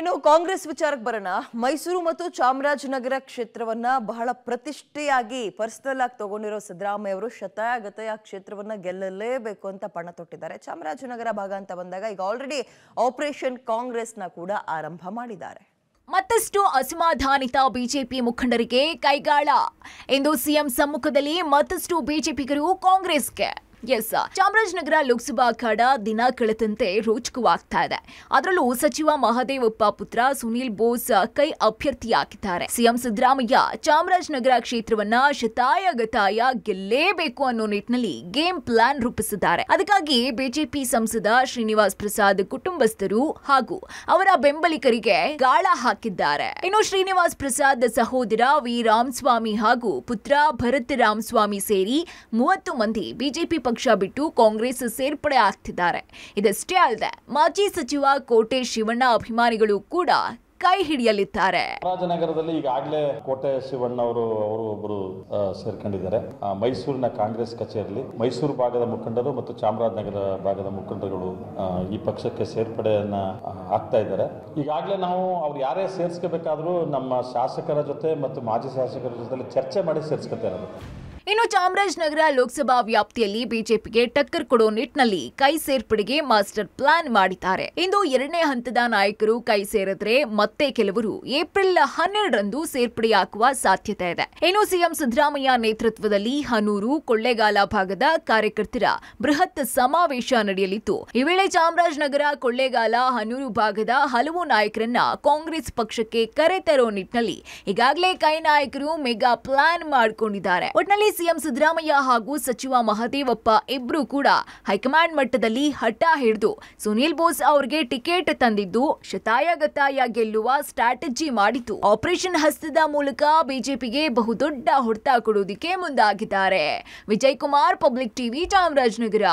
ಇನ್ನು ಕಾಂಗ್ರೆಸ್ ವಿಚಾರಕ್ಕೆ ಬರೋಣ ಮೈಸೂರು ಮತ್ತು ಚಾಮರಾಜನಗರ ಕ್ಷೇತ್ರವನ್ನ ಬಹಳ ಪ್ರತಿಷ್ಠೆಯಾಗಿ ಪರ್ಸನಲ್ ಆಗಿ ತಗೊಂಡಿರೋ ಸಿದ್ದರಾಮಯ್ಯ ಅವರು ಶತಾಗತ ಕ್ಷೇತ್ರವನ್ನ ಗೆಲ್ಲಲೇಬೇಕು ಅಂತ ಪಣ ತೊಟ್ಟಿದ್ದಾರೆ ಚಾಮರಾಜನಗರ ಭಾಗ ಅಂತ ಬಂದಾಗ ಈಗ ಆಲ್ರೆಡಿ ಆಪರೇಷನ್ ಕಾಂಗ್ರೆಸ್ನ ಕೂಡ ಆರಂಭ ಮಾಡಿದ್ದಾರೆ ಮತ್ತಷ್ಟು ಅಸಮಾಧಾನಿತ ಬಿಜೆಪಿ ಮುಖಂಡರಿಗೆ ಕೈಗಾಳ ಇಂದು ಸಿಎಂ ಸಮ್ಮುಖದಲ್ಲಿ ಮತ್ತಷ್ಟು ಬಿಜೆಪಿಗರು ಕಾಂಗ್ರೆಸ್ಗೆ ಎಸ್ ಚಾಮರಾಜನಗರ ಲೋಕಸಭಾ ಅಖಾಡ ದಿನ ಕಳೆದಂತೆ ರೋಚಕವಾಗ್ತಾ ಇದೆ ಅದರಲ್ಲೂ ಸಚಿವ ಮಹದೇವಪ್ಪ ಪುತ್ರ ಸುನೀಲ್ ಬೋಸ್ ಕೈ ಅಭ್ಯರ್ಥಿಯಾಗಿದ್ದಾರೆ ಸಿಎಂ ಸಿದ್ದರಾಮಯ್ಯ ಚಾಮರಾಜನಗರ ಕ್ಷೇತ್ರವನ್ನ ಶತಾಯಗತಾಯ ಗೆಲ್ಲೇಬೇಕು ಅನ್ನೋ ನಿಟ್ಟಿನಲ್ಲಿ ಗೇಮ್ ಪ್ಲಾನ್ ರೂಪಿಸಿದ್ದಾರೆ ಅದಕ್ಕಾಗಿ ಬಿಜೆಪಿ ಸಂಸದ ಶ್ರೀನಿವಾಸ್ ಪ್ರಸಾದ್ ಕುಟುಂಬಸ್ಥರು ಹಾಗೂ ಅವರ ಬೆಂಬಲಿಗರಿಗೆ ಗಾಳ ಹಾಕಿದ್ದಾರೆ ಇನ್ನು ಶ್ರೀನಿವಾಸ್ ಪ್ರಸಾದ್ ಸಹೋದರ ವಿ ರಾಮಸ್ವಾಮಿ ಹಾಗೂ ಪುತ್ರ ಭರತ್ ರಾಮಸ್ವಾಮಿ ಸೇರಿ ಮೂವತ್ತು ಮಂದಿ ಬಿಜೆಪಿ ಪಕ್ಷ ಬಿಟ್ಟು ಕಾಂಗ್ರೆಸ್ ಸೇರ್ಪಡೆ ಆಗ್ತಿದ್ದಾರೆ ಇದಷ್ಟೇ ಅಲ್ಲದೆ ಮಾಜಿ ಸಚಿವ ಕೋಟೆ ಶಿವಣ್ಣ ಅಭಿಮಾನಿಗಳು ಕೂಡ ಕೈ ಹಿಡಿಯಲಿದ್ದಾರೆ ರಾಜನಗರದಲ್ಲಿ ಈಗಾಗಲೇ ಕೋಟೆ ಶಿವಣ್ಣ ಅವರು ಅವರು ಒಬ್ಬರು ಸೇರ್ಕೊಂಡಿದ್ದಾರೆ ಮೈಸೂರಿನ ಕಾಂಗ್ರೆಸ್ ಕಚೇರಿಯಲ್ಲಿ ಮೈಸೂರು ಭಾಗದ ಮುಖಂಡರು ಮತ್ತು ಚಾಮರಾಜನಗರ ಭಾಗದ ಮುಖಂಡರುಗಳು ಈ ಪಕ್ಷಕ್ಕೆ ಸೇರ್ಪಡೆಯನ್ನ ಆಗ್ತಾ ಇದ್ದಾರೆ ಈಗಾಗಲೇ ನಾವು ಅವ್ರು ಯಾರೇ ಸೇರಿಸ್ಕೋಬೇಕಾದ್ರೂ ನಮ್ಮ ಶಾಸಕರ ಜೊತೆ ಮತ್ತು ಮಾಜಿ ಶಾಸಕರ ಜೊತೆ ಚರ್ಚೆ ಮಾಡಿ ಸೇರಿಸ್ಕೊತಾ ಇರೋದು ಇನ್ನು ಚಾಮರಾಜನಗರ ಲೋಕಸಭಾ ವ್ಯಾಪ್ತಿಯಲ್ಲಿ ಬಿಜೆಪಿಗೆ ಟಕ್ಕರ್ ಕೊಡೋ ನಿಟ್ಟಿನಲ್ಲಿ ಕೈ ಸೇರ್ಪಡೆಗೆ ಮಾಸ್ಟರ್ ಪ್ಲಾನ್ ಮಾಡಿದ್ದಾರೆ ಇಂದು ಎರಡನೇ ಹಂತದ ನಾಯಕರು ಕೈ ಸೇರಿದ್ರೆ ಮತ್ತೆ ಕೆಲವರು ಏಪ್ರಿಲ್ ಹನ್ನೆರಡರಂದು ಸೇರ್ಪಡೆಯಾಗುವ ಸಾಧ್ಯತೆ ಇದೆ ಇನ್ನು ಸಿಎಂ ಸಿದ್ದರಾಮಯ್ಯ ನೇತೃತ್ವದಲ್ಲಿ ಹನೂರು ಕೊಳ್ಳೇಗಾಲ ಭಾಗದ ಕಾರ್ಯಕರ್ತರ ಬೃಹತ್ ಸಮಾವೇಶ ನಡೆಯಲಿದ್ದು ಈ ವೇಳೆ ಚಾಮರಾಜನಗರ ಕೊಳ್ಳೇಗಾಲ ಹನೂರು ಭಾಗದ ಹಲವು ನಾಯಕರನ್ನ ಕಾಂಗ್ರೆಸ್ ಪಕ್ಷಕ್ಕೆ ಕರೆತರೋ ನಿಟ್ಟಿನಲ್ಲಿ ಈಗಾಗಲೇ ಕೈ ನಾಯಕರು ಮೆಗಾ ಪ್ಲಾನ್ ಮಾಡಿಕೊಂಡಿದ್ದಾರೆ ಒಟ್ನಲ್ಲಿ ಸಿಎಂ ಸಿದ್ದರಾಮಯ್ಯ ಹಾಗೂ ಸಚಿವ ಮಹದೇವಪ್ಪ ಇಬ್ಬರೂ ಕೂಡ ಹೈಕಮಾಂಡ್ ಮಟ್ಟದಲ್ಲಿ ಹಠ ಹಿಡಿದು ಸುನೀಲ್ ಬೋಸ್ ಅವರಿಗೆ ಟಿಕೆಟ್ ತಂದಿದ್ದು ಶತಾಯಗತಾಯ ಗೆಲ್ಲುವ ಸ್ಟ್ರಾಟಜಿ ಮಾಡಿತು ಆಪರೇಷನ್ ಹಸ್ತದ ಮೂಲಕ ಬಿಜೆಪಿಗೆ ಬಹುದೊಡ್ಡ ಹೊಡೆತ ಕೊಡುವುದಕ್ಕೆ ಮುಂದಾಗಿದ್ದಾರೆ ವಿಜಯ್ ಕುಮಾರ್ ಪಬ್ಲಿಕ್ ಟಿವಿ ಚಾಮರಾಜನಗರ